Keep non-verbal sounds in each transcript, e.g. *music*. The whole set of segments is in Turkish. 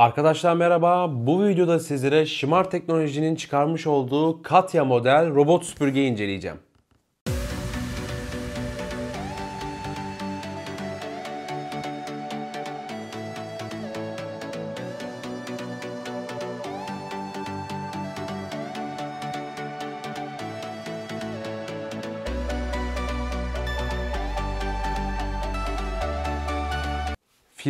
Arkadaşlar merhaba. Bu videoda sizlere Şimar Teknoloji'nin çıkarmış olduğu Katya model robot süpürgeyi inceleyeceğim.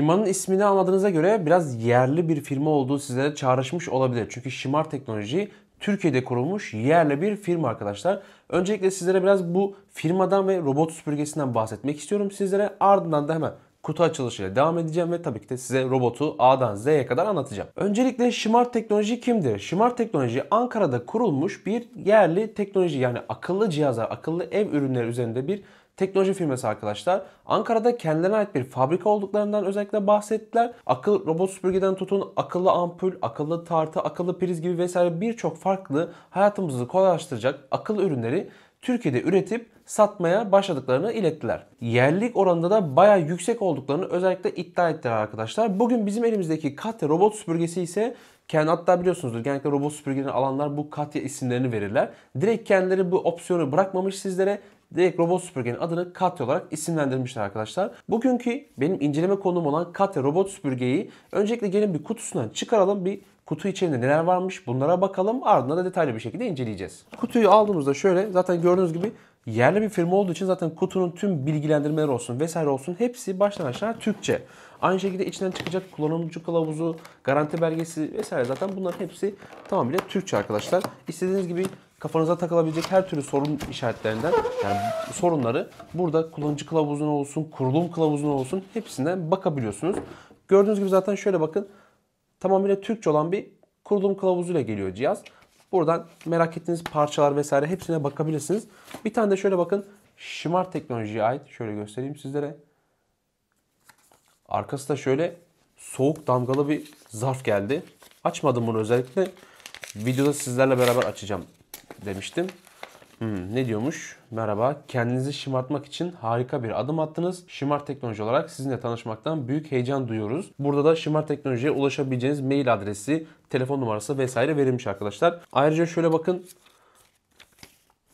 Firmanın ismini anladığınıza göre biraz yerli bir firma olduğu size de çağrışmış olabilir. Çünkü Şimar Teknoloji Türkiye'de kurulmuş yerli bir firma arkadaşlar. Öncelikle sizlere biraz bu firmadan ve robot süpürgesinden bahsetmek istiyorum sizlere. Ardından da hemen kutu açılışıyla devam edeceğim ve tabii ki de size robotu A'dan Z'ye kadar anlatacağım. Öncelikle Şimar Teknoloji kimdir? Şimar Teknoloji Ankara'da kurulmuş bir yerli teknoloji yani akıllı cihazlar, akıllı ev ürünleri üzerinde bir teknoloji firması arkadaşlar. Ankara'da kendilerine ait bir fabrika olduklarından özellikle bahsettiler. Akıllı robot süpürgeden tutun, akıllı ampul, akıllı tartı, akıllı priz gibi vesaire birçok farklı hayatımızı kolaylaştıracak akıllı ürünleri Türkiye'de üretip satmaya başladıklarını ilettiler. Yerlik oranında da baya yüksek olduklarını özellikle iddia ettiler arkadaşlar. Bugün bizim elimizdeki Katya robot süpürgesi ise kendi hatta biliyorsunuzdur genellikle robot süpürgelerini alanlar bu Katya isimlerini verirler. Direkt kendileri bu opsiyonu bırakmamış sizlere direkt robot süpürgenin adını Katya olarak isimlendirmişler arkadaşlar. Bugünkü benim inceleme konum olan Katya robot süpürgeyi öncelikle gelin bir kutusundan çıkaralım bir Kutu içinde neler varmış bunlara bakalım ardından da detaylı bir şekilde inceleyeceğiz. Kutuyu aldığımızda şöyle zaten gördüğünüz gibi yerli bir firma olduğu için zaten kutunun tüm bilgilendirmeler olsun vesaire olsun hepsi baştan aşağı Türkçe. Aynı şekilde içinden çıkacak kullanımcı kılavuzu, garanti belgesi vesaire zaten bunların hepsi tamamıyla Türkçe arkadaşlar. İstediğiniz gibi kafanıza takılabilecek her türlü sorun işaretlerinden yani sorunları burada kullanıcı kılavuzuna olsun, kurulum kılavuzuna olsun hepsinden bakabiliyorsunuz. Gördüğünüz gibi zaten şöyle bakın. Tamamıyla Türkçe olan bir kurulum kılavuzuyla geliyor cihaz. Buradan merak ettiğiniz parçalar vesaire hepsine bakabilirsiniz. Bir tane de şöyle bakın. Şımar teknolojiye ait. Şöyle göstereyim sizlere. Arkası da şöyle soğuk damgalı bir zarf geldi. Açmadım bunu özellikle. Videoda sizlerle beraber açacağım demiştim. Hmm, ne diyormuş? Merhaba. Kendinizi şımartmak için harika bir adım attınız. Şımart Teknoloji olarak sizinle tanışmaktan büyük heyecan duyuyoruz. Burada da Şımart Teknoloji'ye ulaşabileceğiniz mail adresi, telefon numarası vesaire verilmiş arkadaşlar. Ayrıca şöyle bakın.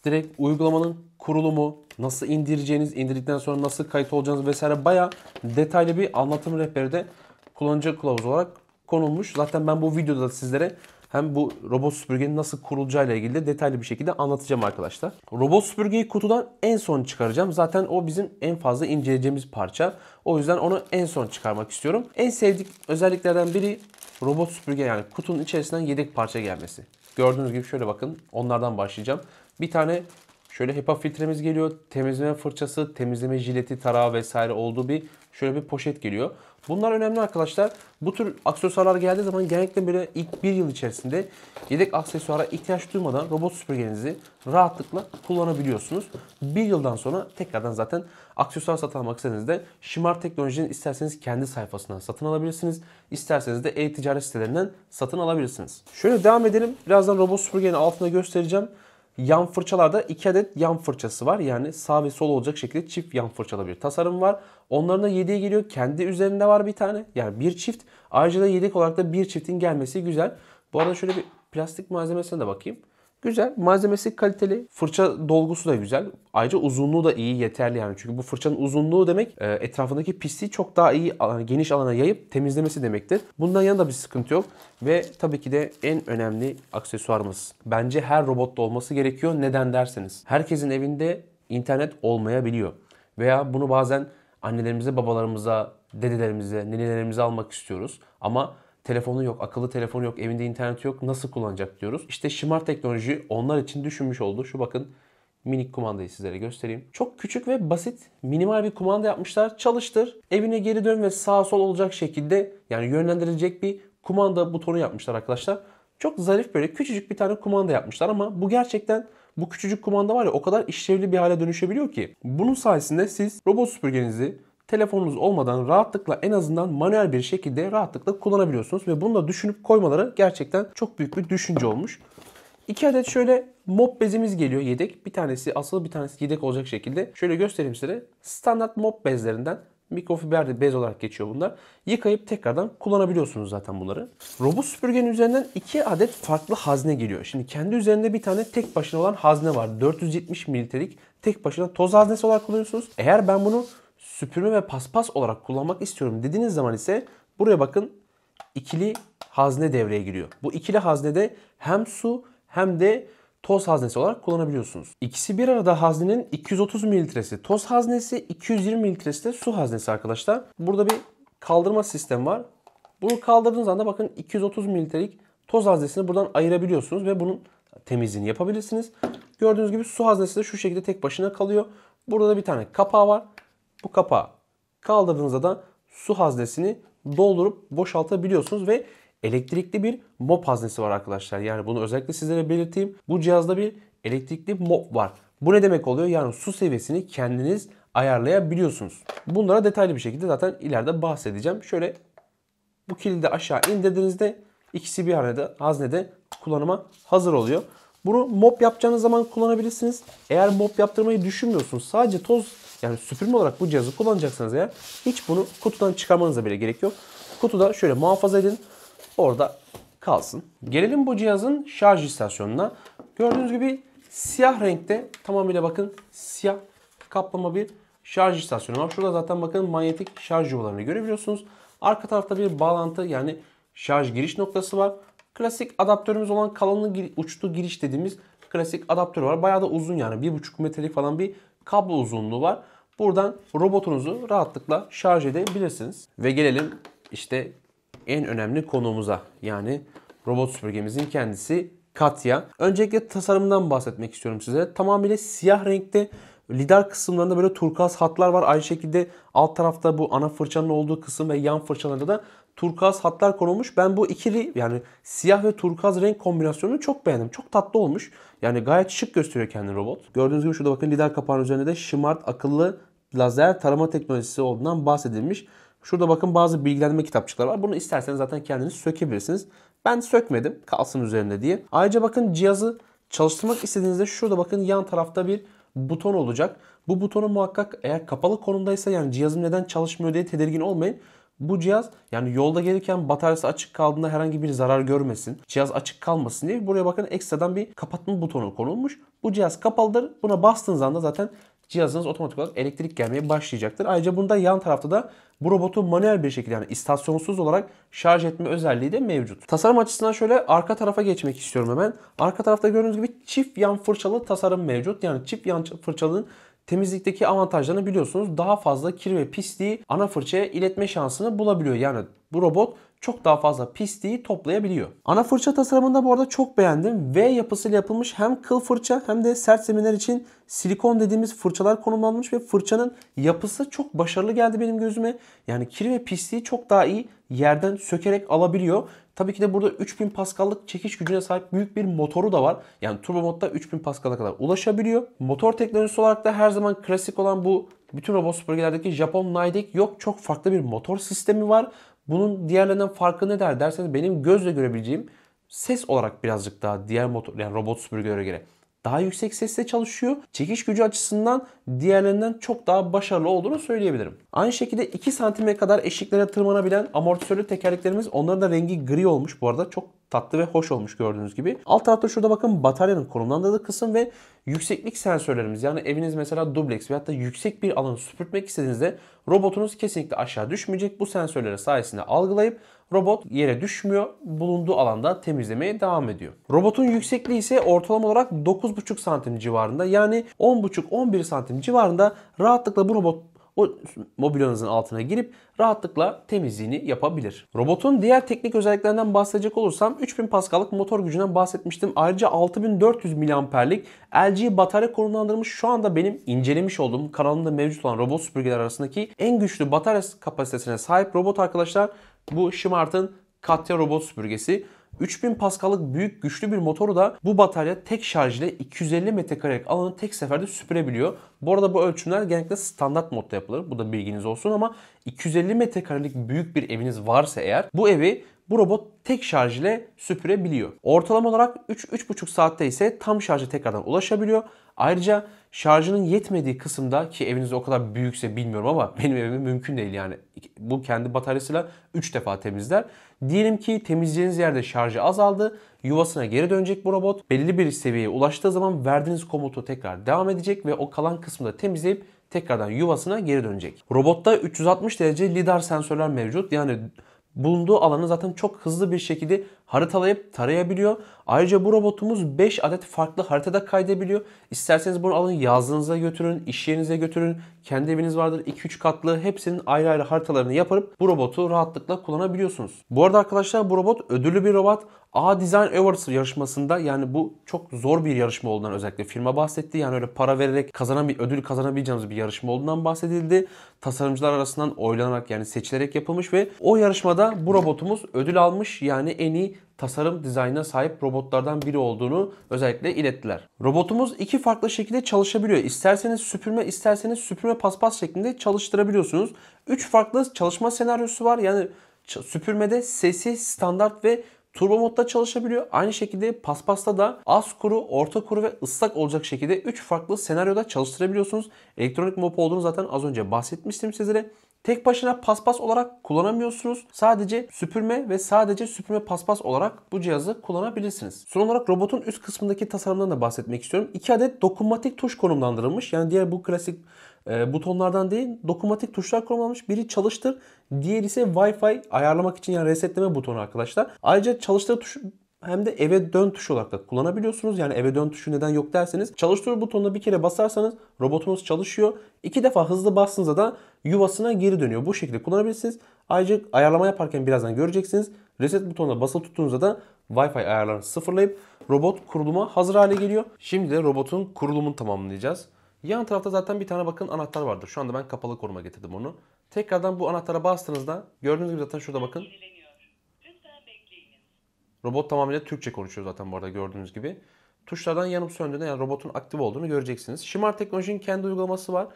Direkt uygulamanın kurulumu, nasıl indireceğiniz, indirdikten sonra nasıl kayıt olacağınız vesaire baya detaylı bir anlatım rehberi de kullanıcı kılavuz olarak konulmuş. Zaten ben bu videoda sizlere hem bu robot süpürgenin nasıl kurulacağıyla ilgili de detaylı bir şekilde anlatacağım arkadaşlar. Robot süpürgeyi kutudan en son çıkaracağım. Zaten o bizim en fazla inceleyeceğimiz parça. O yüzden onu en son çıkarmak istiyorum. En sevdik özelliklerden biri robot süpürge yani kutunun içerisinden yedek parça gelmesi. Gördüğünüz gibi şöyle bakın onlardan başlayacağım. Bir tane Şöyle HEPA filtremiz geliyor. Temizleme fırçası, temizleme jileti, tarağı vesaire olduğu bir şöyle bir poşet geliyor. Bunlar önemli arkadaşlar. Bu tür aksesuarlar geldiği zaman genellikle böyle ilk bir yıl içerisinde yedek aksesuara ihtiyaç duymadan robot süpürgenizi rahatlıkla kullanabiliyorsunuz. Bir yıldan sonra tekrardan zaten aksesuar satın almak istediğinizde Şimar Teknoloji'nin isterseniz kendi sayfasından satın alabilirsiniz. İsterseniz de e-ticaret sitelerinden satın alabilirsiniz. Şöyle devam edelim. Birazdan robot süpürgenin altına göstereceğim. Yan fırçalarda iki adet yan fırçası var. Yani sağ ve sol olacak şekilde çift yan fırçalı bir tasarım var. Onların da 7'ye geliyor. Kendi üzerinde var bir tane. Yani bir çift. Ayrıca da yedek olarak da bir çiftin gelmesi güzel. Bu arada şöyle bir plastik malzemesine de bakayım. Güzel. Malzemesi kaliteli. Fırça dolgusu da güzel. Ayrıca uzunluğu da iyi yeterli yani. Çünkü bu fırçanın uzunluğu demek e, etrafındaki pisliği çok daha iyi geniş alana yayıp temizlemesi demektir. Bundan yana da bir sıkıntı yok. Ve tabii ki de en önemli aksesuarımız. Bence her robotta olması gerekiyor. Neden derseniz. Herkesin evinde internet olmayabiliyor. Veya bunu bazen annelerimize, babalarımıza, dedelerimize, nenelerimize almak istiyoruz. Ama telefonu yok, akıllı telefonu yok, evinde internet yok nasıl kullanacak diyoruz. İşte Şımar Teknoloji onlar için düşünmüş oldu. Şu bakın minik kumandayı sizlere göstereyim. Çok küçük ve basit minimal bir kumanda yapmışlar. Çalıştır, evine geri dön ve sağ sol olacak şekilde yani yönlendirilecek bir kumanda butonu yapmışlar arkadaşlar. Çok zarif böyle küçücük bir tane kumanda yapmışlar ama bu gerçekten bu küçücük kumanda var ya o kadar işlevli bir hale dönüşebiliyor ki. Bunun sayesinde siz robot süpürgenizi telefonunuz olmadan rahatlıkla en azından manuel bir şekilde rahatlıkla kullanabiliyorsunuz. Ve bunu da düşünüp koymaları gerçekten çok büyük bir düşünce olmuş. İki adet şöyle mop bezimiz geliyor yedek. Bir tanesi asıl bir tanesi yedek olacak şekilde. Şöyle göstereyim size. Standart mop bezlerinden mikrofiberli bez olarak geçiyor bunlar. Yıkayıp tekrardan kullanabiliyorsunuz zaten bunları. Robot süpürgenin üzerinden iki adet farklı hazne geliyor. Şimdi kendi üzerinde bir tane tek başına olan hazne var. 470 mililitrelik tek başına toz haznesi olarak kullanıyorsunuz. Eğer ben bunu süpürme ve paspas olarak kullanmak istiyorum dediğiniz zaman ise buraya bakın ikili hazne devreye giriyor. Bu ikili haznede hem su hem de toz haznesi olarak kullanabiliyorsunuz. İkisi bir arada haznenin 230 mililitresi toz haznesi, 220 mililitresi de su haznesi arkadaşlar. Burada bir kaldırma sistemi var. Bunu kaldırdığınız anda bakın 230 mililitrelik toz haznesini buradan ayırabiliyorsunuz ve bunun temizliğini yapabilirsiniz. Gördüğünüz gibi su haznesi de şu şekilde tek başına kalıyor. Burada da bir tane kapağı var bu kapağı kaldırdığınızda da su haznesini doldurup boşaltabiliyorsunuz ve elektrikli bir mop haznesi var arkadaşlar. Yani bunu özellikle sizlere belirteyim. Bu cihazda bir elektrikli mop var. Bu ne demek oluyor? Yani su seviyesini kendiniz ayarlayabiliyorsunuz. Bunlara detaylı bir şekilde zaten ileride bahsedeceğim. Şöyle bu kilidi aşağı indirdiğinizde ikisi bir arada haznede kullanıma hazır oluyor. Bunu mop yapacağınız zaman kullanabilirsiniz. Eğer mop yaptırmayı düşünmüyorsunuz sadece toz yani süpürme olarak bu cihazı kullanacaksanız eğer hiç bunu kutudan çıkarmanıza bile gerek yok. Kutuda şöyle muhafaza edin. Orada kalsın. Gelelim bu cihazın şarj istasyonuna. Gördüğünüz gibi siyah renkte tamamıyla bakın siyah kaplama bir şarj istasyonu var. Şurada zaten bakın manyetik şarj yuvalarını görebiliyorsunuz. Arka tarafta bir bağlantı yani şarj giriş noktası var. Klasik adaptörümüz olan kalınlı uçlu giriş dediğimiz klasik adaptör var. Bayağı da uzun yani 1,5 metrelik falan bir kablo uzunluğu var. Buradan robotunuzu rahatlıkla şarj edebilirsiniz. Ve gelelim işte en önemli konumuza. Yani robot süpürgemizin kendisi Katya. Öncelikle tasarımından bahsetmek istiyorum size. Tamamıyla siyah renkte lidar kısımlarında böyle turkuaz hatlar var. Aynı şekilde alt tarafta bu ana fırçanın olduğu kısım ve yan fırçalarda da turkuaz hatlar konulmuş. Ben bu ikili yani siyah ve turkuaz renk kombinasyonunu çok beğendim. Çok tatlı olmuş. Yani gayet şık gösteriyor kendini robot. Gördüğünüz gibi şurada bakın lider kapağın üzerinde de şımart akıllı lazer tarama teknolojisi olduğundan bahsedilmiş. Şurada bakın bazı bilgilendirme kitapçıkları var. Bunu isterseniz zaten kendiniz sökebilirsiniz. Ben sökmedim kalsın üzerinde diye. Ayrıca bakın cihazı çalıştırmak istediğinizde şurada bakın yan tarafta bir buton olacak. Bu butonu muhakkak eğer kapalı konumdaysa yani cihazım neden çalışmıyor diye tedirgin olmayın. Bu cihaz yani yolda gelirken bataryası açık kaldığında herhangi bir zarar görmesin. Cihaz açık kalmasın diye buraya bakın ekstradan bir kapatma butonu konulmuş. Bu cihaz kapalıdır. Buna bastığınız anda zaten cihazınız otomatik olarak elektrik gelmeye başlayacaktır. Ayrıca bunda yan tarafta da bu robotu manuel bir şekilde yani istasyonsuz olarak şarj etme özelliği de mevcut. Tasarım açısından şöyle arka tarafa geçmek istiyorum hemen. Arka tarafta gördüğünüz gibi çift yan fırçalı tasarım mevcut. Yani çift yan fırçalının temizlikteki avantajlarını biliyorsunuz. Daha fazla kir ve pisliği ana fırçaya iletme şansını bulabiliyor. Yani bu robot çok daha fazla pisliği toplayabiliyor. Ana fırça tasarımında bu arada çok beğendim. V yapısıyla yapılmış hem kıl fırça hem de sert zeminler için silikon dediğimiz fırçalar konumlanmış ve fırçanın yapısı çok başarılı geldi benim gözüme. Yani kir ve pisliği çok daha iyi yerden sökerek alabiliyor Tabii ki de burada 3000 paskallık çekiş gücüne sahip büyük bir motoru da var. Yani turbo modda 3000 paskala kadar ulaşabiliyor. Motor teknolojisi olarak da her zaman klasik olan bu bütün robot süpürgelerdeki Japon Nidec yok. Çok farklı bir motor sistemi var. Bunun diğerlerinden farkı ne der derseniz benim gözle görebileceğim ses olarak birazcık daha diğer motor yani robot süpürgelere göre daha yüksek sesle çalışıyor. Çekiş gücü açısından diğerlerinden çok daha başarılı olduğunu söyleyebilirim. Aynı şekilde 2 santime kadar eşiklere tırmanabilen amortisörlü tekerleklerimiz onların da rengi gri olmuş bu arada. Çok tatlı ve hoş olmuş gördüğünüz gibi. Alt tarafta şurada bakın bataryanın konumlandırdığı kısım ve yükseklik sensörlerimiz. Yani eviniz mesela dubleks veyahut da yüksek bir alanı süpürtmek istediğinizde robotunuz kesinlikle aşağı düşmeyecek. Bu sensörleri sayesinde algılayıp Robot yere düşmüyor. Bulunduğu alanda temizlemeye devam ediyor. Robotun yüksekliği ise ortalama olarak 9,5 santim civarında. Yani 10,5-11 santim civarında rahatlıkla bu robot o mobilyanızın altına girip rahatlıkla temizliğini yapabilir. Robotun diğer teknik özelliklerinden bahsedecek olursam 3000 paskalık motor gücünden bahsetmiştim. Ayrıca 6400 mAh'lik LG batarya konumlandırılmış şu anda benim incelemiş olduğum kanalımda mevcut olan robot süpürgeler arasındaki en güçlü batarya kapasitesine sahip robot arkadaşlar bu Schmart'ın Katya robot süpürgesi. 3000 paskalık büyük güçlü bir motoru da bu batarya tek şarj ile 250 metrekarelik alanı tek seferde süpürebiliyor. Bu arada bu ölçümler genellikle standart modda yapılır. Bu da bilginiz olsun ama 250 metrekarelik büyük bir eviniz varsa eğer bu evi bu robot tek şarj ile süpürebiliyor. Ortalama olarak 3-3,5 saatte ise tam şarja tekrardan ulaşabiliyor. Ayrıca şarjının yetmediği kısımda ki eviniz o kadar büyükse bilmiyorum ama *laughs* benim evim mümkün değil yani. Bu kendi bataryasıyla 3 defa temizler. Diyelim ki temizleyeceğiniz yerde şarjı azaldı. Yuvasına geri dönecek bu robot. Belli bir seviyeye ulaştığı zaman verdiğiniz komutu tekrar devam edecek ve o kalan kısmı da temizleyip tekrardan yuvasına geri dönecek. Robotta 360 derece lidar sensörler mevcut. Yani bulunduğu alanı zaten çok hızlı bir şekilde haritalayıp tarayabiliyor. Ayrıca bu robotumuz 5 adet farklı haritada kaydedebiliyor. İsterseniz bunu alın yazdığınıza götürün, iş yerinize götürün. Kendi eviniz vardır 2-3 katlı hepsinin ayrı ayrı haritalarını yapıp bu robotu rahatlıkla kullanabiliyorsunuz. Bu arada arkadaşlar bu robot ödüllü bir robot. A Design Awards yarışmasında yani bu çok zor bir yarışma olduğundan özellikle firma bahsetti. Yani öyle para vererek kazanan bir ödül kazanabileceğimiz bir yarışma olduğundan bahsedildi. Tasarımcılar arasından oylanarak yani seçilerek yapılmış ve o yarışmada bu robotumuz ödül almış. Yani en iyi tasarım dizayna sahip robotlardan biri olduğunu özellikle ilettiler. Robotumuz iki farklı şekilde çalışabiliyor. İsterseniz süpürme, isterseniz süpürme paspas şeklinde çalıştırabiliyorsunuz. Üç farklı çalışma senaryosu var. Yani süpürmede sesi, standart ve Turbo modda çalışabiliyor. Aynı şekilde paspasta da az kuru, orta kuru ve ıslak olacak şekilde 3 farklı senaryoda çalıştırabiliyorsunuz. Elektronik mop olduğunu zaten az önce bahsetmiştim sizlere. Tek başına paspas olarak kullanamıyorsunuz. Sadece süpürme ve sadece süpürme paspas olarak bu cihazı kullanabilirsiniz. Son olarak robotun üst kısmındaki tasarımdan da bahsetmek istiyorum. İki adet dokunmatik tuş konumlandırılmış. Yani diğer bu klasik e, butonlardan değil dokunmatik tuşlar konumlanmış. Biri çalıştır, diğeri ise Wi-Fi ayarlamak için yani resetleme butonu arkadaşlar. Ayrıca çalıştır tuş, hem de eve dön tuşu olarak da kullanabiliyorsunuz. Yani eve dön tuşu neden yok derseniz çalıştır butonuna bir kere basarsanız robotunuz çalışıyor. İki defa hızlı bastığınızda da yuvasına geri dönüyor. Bu şekilde kullanabilirsiniz. Ayrıca ayarlama yaparken birazdan göreceksiniz. Reset butonuna basılı tuttuğunuzda da Wi-Fi ayarlarını sıfırlayıp robot kuruluma hazır hale geliyor. Şimdi de robotun kurulumunu tamamlayacağız. Yan tarafta zaten bir tane bakın anahtar vardır. Şu anda ben kapalı koruma getirdim onu. Tekrardan bu anahtara bastığınızda gördüğünüz gibi zaten şurada bakın Robot tamamıyla Türkçe konuşuyor zaten bu arada gördüğünüz gibi. Tuşlardan yanıp söndüğünde yani robotun aktif olduğunu göreceksiniz. Şimar Teknoloji'nin kendi uygulaması var.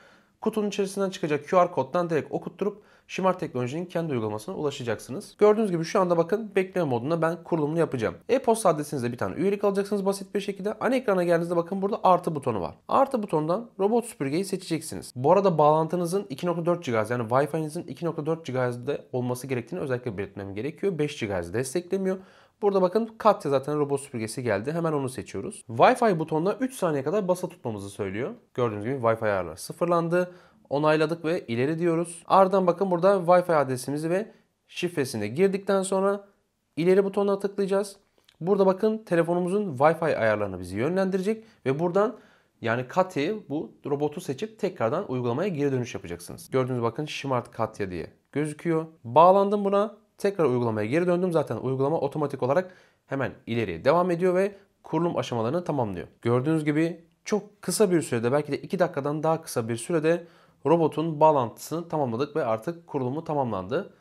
Kutunun içerisinden çıkacak QR koddan direkt okutturup Şimar Teknoloji'nin kendi uygulamasına ulaşacaksınız. Gördüğünüz gibi şu anda bakın bekleme modunda ben kurulumunu yapacağım. E-posta adresinizde bir tane üyelik alacaksınız basit bir şekilde. Ana ekrana geldiğinizde bakın burada artı butonu var. Artı butondan robot süpürgeyi seçeceksiniz. Bu arada bağlantınızın 2.4 GHz yani Wi-Fi'nizin 2.4 GHz'de olması gerektiğini özellikle belirtmem gerekiyor. 5 GHz desteklemiyor. Burada bakın Katya zaten robot süpürgesi geldi. Hemen onu seçiyoruz. Wi-Fi butonuna 3 saniye kadar basa tutmamızı söylüyor. Gördüğünüz gibi Wi-Fi ayarlar sıfırlandı. Onayladık ve ileri diyoruz. Ardından bakın burada Wi-Fi adresimizi ve şifresini girdikten sonra ileri butonuna tıklayacağız. Burada bakın telefonumuzun Wi-Fi ayarlarını bizi yönlendirecek ve buradan yani Katya bu robotu seçip tekrardan uygulamaya geri dönüş yapacaksınız. Gördüğünüz bakın Smart Katya diye gözüküyor. Bağlandım buna. Tekrar uygulamaya geri döndüm. Zaten uygulama otomatik olarak hemen ileriye devam ediyor ve kurulum aşamalarını tamamlıyor. Gördüğünüz gibi çok kısa bir sürede belki de 2 dakikadan daha kısa bir sürede robotun bağlantısını tamamladık ve artık kurulumu tamamlandı.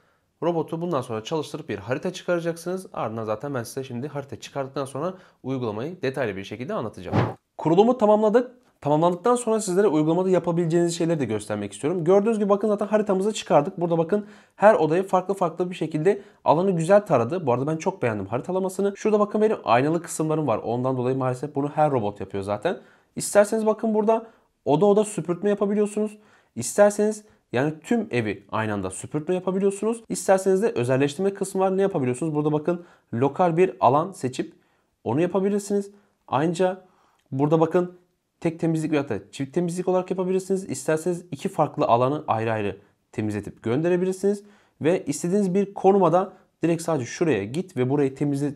Robotu bundan sonra çalıştırıp bir harita çıkaracaksınız. Ardından zaten ben size şimdi harita çıkardıktan sonra uygulamayı detaylı bir şekilde anlatacağım. Kurulumu tamamladık. Tamamlandıktan sonra sizlere uygulamada yapabileceğiniz şeyleri de göstermek istiyorum. Gördüğünüz gibi bakın zaten haritamızı çıkardık. Burada bakın her odayı farklı farklı bir şekilde alanı güzel taradı. Bu arada ben çok beğendim haritalamasını. Şurada bakın benim aynalı kısımlarım var. Ondan dolayı maalesef bunu her robot yapıyor zaten. İsterseniz bakın burada oda oda süpürtme yapabiliyorsunuz. İsterseniz yani tüm evi aynı anda süpürtme yapabiliyorsunuz. İsterseniz de özelleştirme kısmı var. Ne yapabiliyorsunuz? Burada bakın lokal bir alan seçip onu yapabilirsiniz. Ayrıca burada bakın tek temizlik veya da çift temizlik olarak yapabilirsiniz. İsterseniz iki farklı alanı ayrı ayrı temizletip gönderebilirsiniz. Ve istediğiniz bir konumada direkt sadece şuraya git ve burayı temizle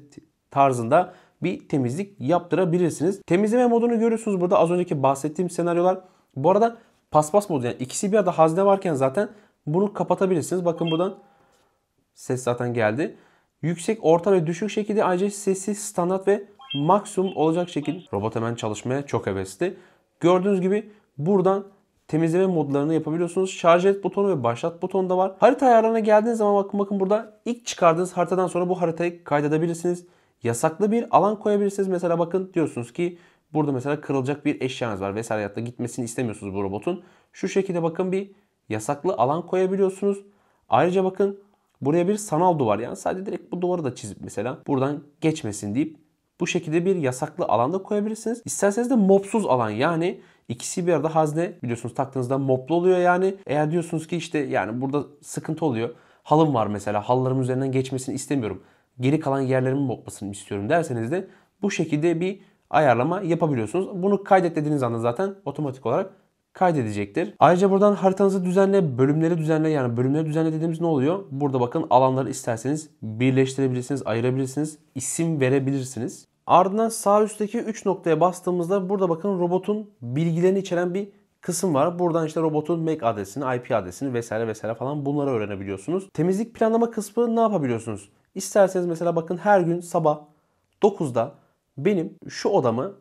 tarzında bir temizlik yaptırabilirsiniz. Temizleme modunu görüyorsunuz burada az önceki bahsettiğim senaryolar. Bu arada paspas modu yani ikisi bir arada hazne varken zaten bunu kapatabilirsiniz. Bakın buradan ses zaten geldi. Yüksek, orta ve düşük şekilde ayrıca sessiz, standart ve maksimum olacak şekilde robot hemen çalışmaya çok hevesli. Gördüğünüz gibi buradan temizleme modlarını yapabiliyorsunuz. Şarj et butonu ve başlat butonu da var. Harita ayarlarına geldiğiniz zaman bakın bakın burada ilk çıkardığınız haritadan sonra bu haritayı kaydedebilirsiniz. Yasaklı bir alan koyabilirsiniz. Mesela bakın diyorsunuz ki burada mesela kırılacak bir eşyanız var vesaire ya da gitmesini istemiyorsunuz bu robotun. Şu şekilde bakın bir yasaklı alan koyabiliyorsunuz. Ayrıca bakın buraya bir sanal duvar yani sadece direkt bu duvarı da çizip mesela buradan geçmesin deyip bu şekilde bir yasaklı alanda koyabilirsiniz. İsterseniz de mopsuz alan yani ikisi bir arada hazne biliyorsunuz taktığınızda moplu oluyor yani. Eğer diyorsunuz ki işte yani burada sıkıntı oluyor. Halım var mesela hallarım üzerinden geçmesini istemiyorum. Geri kalan yerlerimin moplasını istiyorum derseniz de bu şekilde bir ayarlama yapabiliyorsunuz. Bunu kaydet dediğiniz anda zaten otomatik olarak kaydedecektir. Ayrıca buradan haritanızı düzenle, bölümleri düzenle yani bölümleri düzenle dediğimiz ne oluyor? Burada bakın alanları isterseniz birleştirebilirsiniz, ayırabilirsiniz, isim verebilirsiniz. Ardından sağ üstteki 3 noktaya bastığımızda burada bakın robotun bilgilerini içeren bir kısım var. Buradan işte robotun MAC e adresini, IP adresini vesaire vesaire falan bunları öğrenebiliyorsunuz. Temizlik planlama kısmı ne yapabiliyorsunuz? İsterseniz mesela bakın her gün sabah 9'da benim şu odamı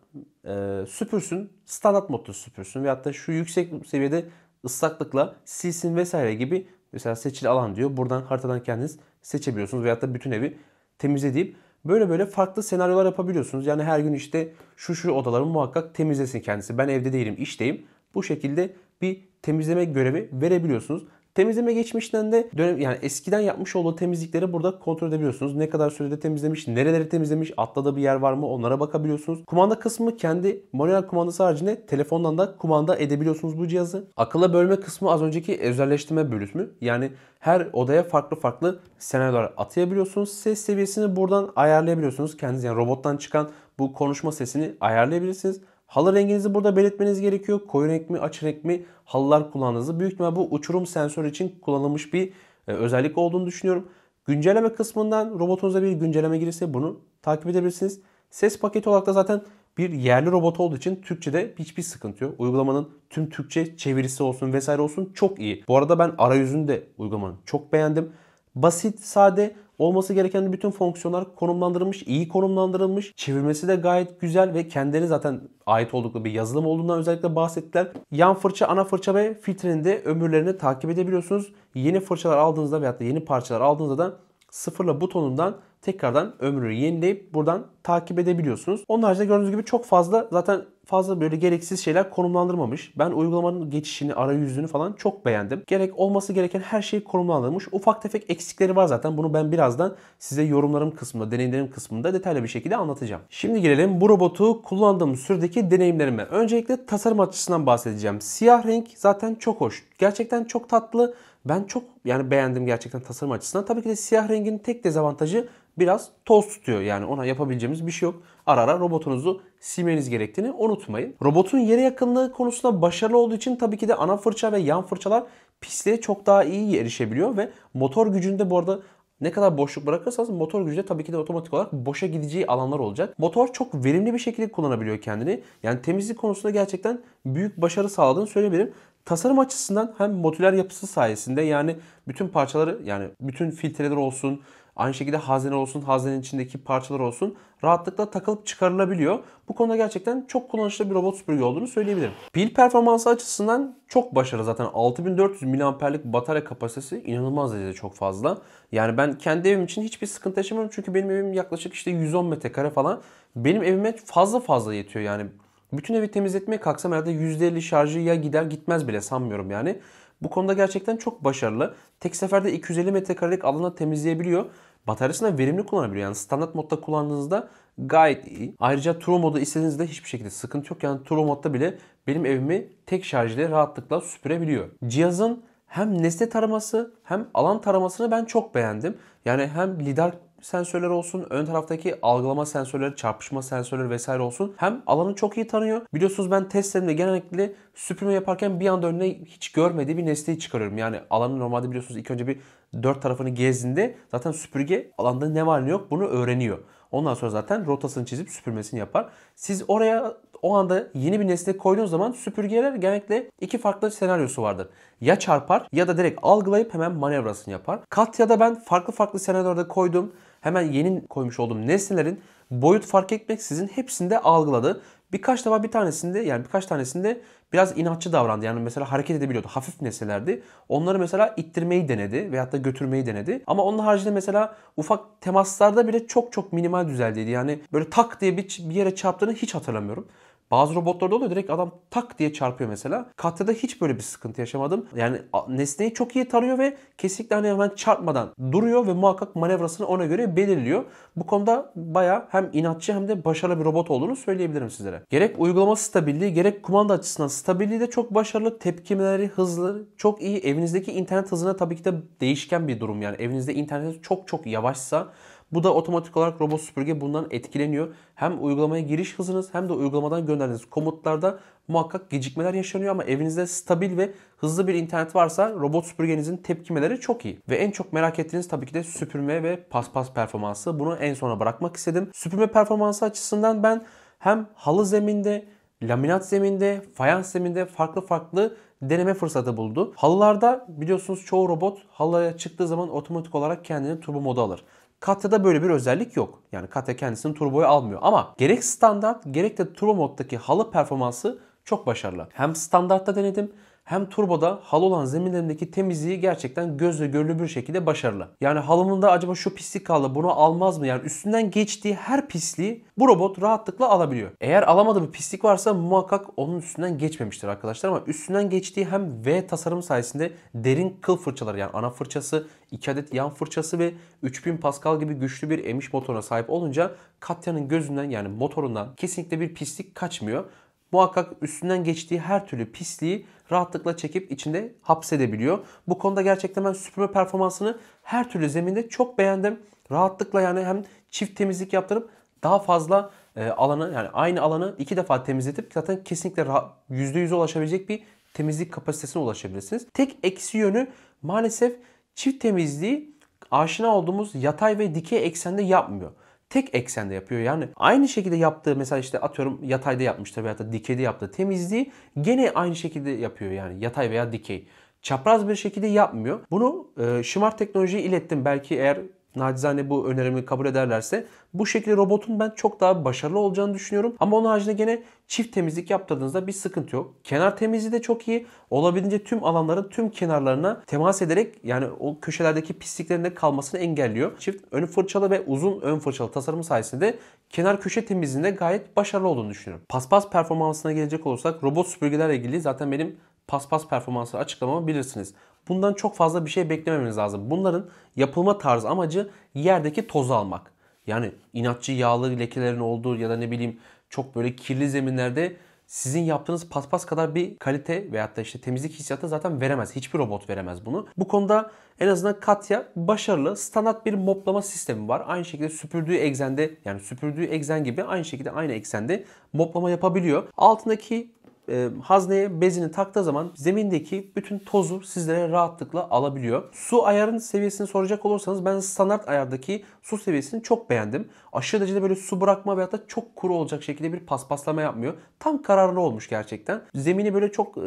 e, süpürsün, standart modda süpürsün veyahut da şu yüksek seviyede ıslaklıkla silsin vesaire gibi mesela seçili alan diyor. Buradan haritadan kendiniz seçebiliyorsunuz veyahut da bütün evi temizle deyip böyle böyle farklı senaryolar yapabiliyorsunuz. Yani her gün işte şu şu odaları muhakkak temizlesin kendisi. Ben evde değilim, işteyim. Bu şekilde bir temizleme görevi verebiliyorsunuz. Temizleme geçmişten de dönem, yani eskiden yapmış olduğu temizlikleri burada kontrol edebiliyorsunuz. Ne kadar sürede temizlemiş, nereleri temizlemiş, atladığı bir yer var mı onlara bakabiliyorsunuz. Kumanda kısmı kendi manuel kumandası haricinde telefondan da kumanda edebiliyorsunuz bu cihazı. Akıla bölme kısmı az önceki özelleştirme bölümü. Yani her odaya farklı farklı senaryolar atayabiliyorsunuz. Ses seviyesini buradan ayarlayabiliyorsunuz. Kendiniz yani robottan çıkan bu konuşma sesini ayarlayabilirsiniz. Halı renginizi burada belirtmeniz gerekiyor. Koyu renk mi açı renk mi halılar kullandığınızı. Büyük ihtimal bu uçurum sensörü için kullanılmış bir e, özellik olduğunu düşünüyorum. Güncelleme kısmından robotunuza bir güncelleme girirse bunu takip edebilirsiniz. Ses paketi olarak da zaten bir yerli robot olduğu için Türkçe'de hiçbir sıkıntı yok. Uygulamanın tüm Türkçe çevirisi olsun vesaire olsun çok iyi. Bu arada ben arayüzünü de uygulamanın çok beğendim. Basit, sade Olması gereken bütün fonksiyonlar konumlandırılmış, iyi konumlandırılmış. Çevirmesi de gayet güzel ve kendileri zaten ait oldukları bir yazılım olduğundan özellikle bahsettiler. Yan fırça, ana fırça ve filtrenin de ömürlerini takip edebiliyorsunuz. Yeni fırçalar aldığınızda veyahut da yeni parçalar aldığınızda da sıfırla butonundan tekrardan ömrünü yenileyip buradan takip edebiliyorsunuz. Onun haricinde gördüğünüz gibi çok fazla zaten fazla böyle gereksiz şeyler konumlandırmamış. Ben uygulamanın geçişini, arayüzünü falan çok beğendim. Gerek olması gereken her şey konumlandırmış. Ufak tefek eksikleri var zaten. Bunu ben birazdan size yorumlarım kısmında, deneyimlerim kısmında detaylı bir şekilde anlatacağım. Şimdi gelelim bu robotu kullandığım süredeki deneyimlerime. Öncelikle tasarım açısından bahsedeceğim. Siyah renk zaten çok hoş. Gerçekten çok tatlı. Ben çok yani beğendim gerçekten tasarım açısından. Tabii ki de siyah rengin tek dezavantajı biraz toz tutuyor. Yani ona yapabileceğimiz bir şey yok ara ara robotunuzu silmeniz gerektiğini unutmayın. Robotun yere yakınlığı konusunda başarılı olduğu için tabii ki de ana fırça ve yan fırçalar pisliğe çok daha iyi erişebiliyor ve motor gücünde bu arada ne kadar boşluk bırakırsanız motor gücü de tabii ki de otomatik olarak boşa gideceği alanlar olacak. Motor çok verimli bir şekilde kullanabiliyor kendini. Yani temizlik konusunda gerçekten büyük başarı sağladığını söyleyebilirim. Tasarım açısından hem modüler yapısı sayesinde yani bütün parçaları yani bütün filtreler olsun, Aynı şekilde hazine olsun, hazinenin içindeki parçalar olsun rahatlıkla takılıp çıkarılabiliyor. Bu konuda gerçekten çok kullanışlı bir robot süpürge olduğunu söyleyebilirim. Pil performansı açısından çok başarılı zaten. 6400 mAh'lik batarya kapasitesi inanılmaz derecede çok fazla. Yani ben kendi evim için hiçbir sıkıntı yaşamıyorum. Çünkü benim evim yaklaşık işte 110 metrekare falan. Benim evime fazla fazla yetiyor yani. Bütün evi temizletmeye kalksam herhalde %50 şarjı ya gider gitmez bile sanmıyorum yani. Bu konuda gerçekten çok başarılı. Tek seferde 250 metrekarelik alana temizleyebiliyor. Bataryasını verimli kullanabiliyor. Yani standart modda kullandığınızda gayet iyi. Ayrıca Turbo modu istediğinizde hiçbir şekilde sıkıntı yok. Yani Turbo modda bile benim evimi tek şarj ile rahatlıkla süpürebiliyor. Cihazın hem nesne taraması hem alan taramasını ben çok beğendim. Yani hem lidar sensörler olsun, ön taraftaki algılama sensörleri, çarpışma sensörleri vesaire olsun hem alanı çok iyi tanıyor. Biliyorsunuz ben testlerimde genellikle süpürme yaparken bir anda önüne hiç görmediği bir nesneyi çıkarıyorum. Yani alanı normalde biliyorsunuz ilk önce bir dört tarafını gezdiğinde zaten süpürge alanda ne var ne yok bunu öğreniyor. Ondan sonra zaten rotasını çizip süpürmesini yapar. Siz oraya o anda yeni bir nesne koyduğunuz zaman süpürgeler genellikle iki farklı senaryosu vardır. Ya çarpar ya da direkt algılayıp hemen manevrasını yapar. Katya'da ben farklı farklı senaryolarda koydum hemen yeni koymuş olduğum nesnelerin boyut fark etmeksizin hepsinde algıladı. Birkaç defa bir tanesinde yani birkaç tanesinde biraz inatçı davrandı. Yani mesela hareket edebiliyordu. Hafif nesnelerdi. Onları mesela ittirmeyi denedi veyahut da götürmeyi denedi. Ama onun haricinde mesela ufak temaslarda bile çok çok minimal düzeldiydi. Yani böyle tak diye bir, bir yere çarptığını hiç hatırlamıyorum. Bazı robotlarda oluyor direkt adam tak diye çarpıyor mesela. Katya'da hiç böyle bir sıkıntı yaşamadım. Yani nesneyi çok iyi tarıyor ve kesinlikle hani hemen çarpmadan duruyor ve muhakkak manevrasını ona göre belirliyor. Bu konuda baya hem inatçı hem de başarılı bir robot olduğunu söyleyebilirim sizlere. Gerek uygulama stabilliği gerek kumanda açısından stabilliği de çok başarılı. Tepkimeleri hızlı, çok iyi. Evinizdeki internet hızına tabii ki de değişken bir durum yani. Evinizde internet çok çok yavaşsa bu da otomatik olarak robot süpürge bundan etkileniyor. Hem uygulamaya giriş hızınız hem de uygulamadan gönderdiğiniz komutlarda muhakkak gecikmeler yaşanıyor ama evinizde stabil ve hızlı bir internet varsa robot süpürgenizin tepkimeleri çok iyi. Ve en çok merak ettiğiniz tabii ki de süpürme ve paspas performansı. Bunu en sona bırakmak istedim. Süpürme performansı açısından ben hem halı zeminde laminat zeminde, fayans zeminde farklı farklı deneme fırsatı buldu. Halılarda biliyorsunuz çoğu robot halıya çıktığı zaman otomatik olarak kendini turbo moda alır. Katya'da böyle bir özellik yok. Yani Katya kendisini turboya almıyor. Ama gerek standart gerek de turbo moddaki halı performansı çok başarılı. Hem standartta denedim hem turboda hal olan zeminlerindeki temizliği gerçekten gözle görülür şekilde başarılı. Yani halımında acaba şu pislik kaldı bunu almaz mı? Yani üstünden geçtiği her pisliği bu robot rahatlıkla alabiliyor. Eğer alamadığı bir pislik varsa muhakkak onun üstünden geçmemiştir arkadaşlar ama üstünden geçtiği hem V tasarım sayesinde derin kıl fırçaları yani ana fırçası, 2 adet yan fırçası ve 3000 Pascal gibi güçlü bir emiş motoruna sahip olunca Katya'nın gözünden yani motorundan kesinlikle bir pislik kaçmıyor muhakkak üstünden geçtiği her türlü pisliği rahatlıkla çekip içinde hapsedebiliyor. Bu konuda gerçekten ben süpürme performansını her türlü zeminde çok beğendim. Rahatlıkla yani hem çift temizlik yaptırıp daha fazla e, alanı yani aynı alanı iki defa temizletip zaten kesinlikle rahat, %100'e ulaşabilecek bir temizlik kapasitesine ulaşabilirsiniz. Tek eksi yönü maalesef çift temizliği aşina olduğumuz yatay ve dikey eksende yapmıyor tek eksende yapıyor. Yani aynı şekilde yaptığı mesela işte atıyorum yatayda yapmıştı veya da dikeyde yaptığı temizliği gene aynı şekilde yapıyor yani yatay veya dikey. Çapraz bir şekilde yapmıyor. Bunu e, Şımar Teknoloji'ye ilettim. Belki eğer nacizane bu önerimi kabul ederlerse bu şekilde robotun ben çok daha başarılı olacağını düşünüyorum. Ama onun haricinde gene çift temizlik yaptırdığınızda bir sıkıntı yok. Kenar temizliği de çok iyi. Olabildiğince tüm alanların tüm kenarlarına temas ederek yani o köşelerdeki pisliklerin de kalmasını engelliyor. Çift ön fırçalı ve uzun ön fırçalı tasarımı sayesinde kenar köşe temizliğinde gayet başarılı olduğunu düşünüyorum. Paspas performansına gelecek olursak robot süpürgelerle ilgili zaten benim paspas performansı açıklamamı bilirsiniz bundan çok fazla bir şey beklememeniz lazım. Bunların yapılma tarzı amacı yerdeki tozu almak. Yani inatçı yağlı lekelerin olduğu ya da ne bileyim çok böyle kirli zeminlerde sizin yaptığınız paspas kadar bir kalite veyahut da işte temizlik hissiyatı zaten veremez. Hiçbir robot veremez bunu. Bu konuda en azından Katya başarılı standart bir moplama sistemi var. Aynı şekilde süpürdüğü egzende yani süpürdüğü egzen gibi aynı şekilde aynı eksende moplama yapabiliyor. Altındaki e, hazneye bezini taktığı zaman zemindeki bütün tozu sizlere rahatlıkla alabiliyor. Su ayarın seviyesini soracak olursanız ben standart ayardaki su seviyesini çok beğendim. Aşırı derecede böyle su bırakma veyahut da çok kuru olacak şekilde bir paspaslama yapmıyor. Tam kararlı olmuş gerçekten. Zemini böyle çok e,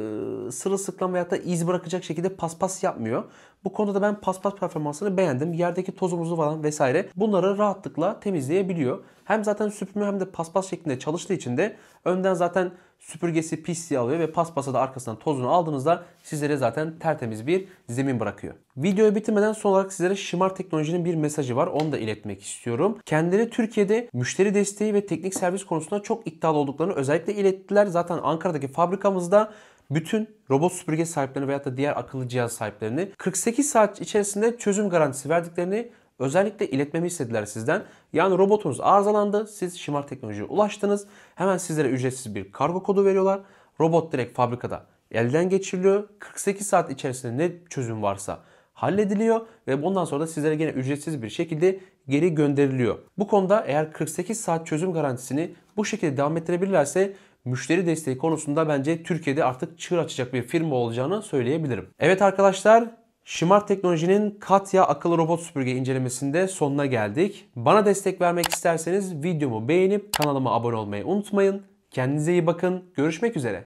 sırılsıklam veyahut da iz bırakacak şekilde paspas yapmıyor. Bu konuda da ben paspas performansını beğendim. Yerdeki tozumuzu falan vesaire bunları rahatlıkla temizleyebiliyor. Hem zaten süpürme hem de paspas şeklinde çalıştığı için de önden zaten Süpürgesi pisliği alıyor ve paspasa da arkasından tozunu aldığınızda sizlere zaten tertemiz bir zemin bırakıyor. Videoyu bitirmeden son olarak sizlere Şımar Teknoloji'nin bir mesajı var. Onu da iletmek istiyorum. Kendileri Türkiye'de müşteri desteği ve teknik servis konusunda çok iddialı olduklarını özellikle ilettiler. Zaten Ankara'daki fabrikamızda bütün robot süpürge sahiplerini veyahut da diğer akıllı cihaz sahiplerini 48 saat içerisinde çözüm garantisi verdiklerini Özellikle iletmemi istediler sizden. Yani robotunuz arızalandı. Siz Şimar Teknoloji'ye ulaştınız. Hemen sizlere ücretsiz bir kargo kodu veriyorlar. Robot direkt fabrikada elden geçiriliyor. 48 saat içerisinde ne çözüm varsa hallediliyor ve bundan sonra da sizlere gene ücretsiz bir şekilde geri gönderiliyor. Bu konuda eğer 48 saat çözüm garantisini bu şekilde devam ettirebilirlerse müşteri desteği konusunda bence Türkiye'de artık çığır açacak bir firma olacağını söyleyebilirim. Evet arkadaşlar Şimart Teknoloji'nin Katya akıllı robot süpürge incelemesinde sonuna geldik. Bana destek vermek isterseniz videomu beğenip kanalıma abone olmayı unutmayın. Kendinize iyi bakın. Görüşmek üzere.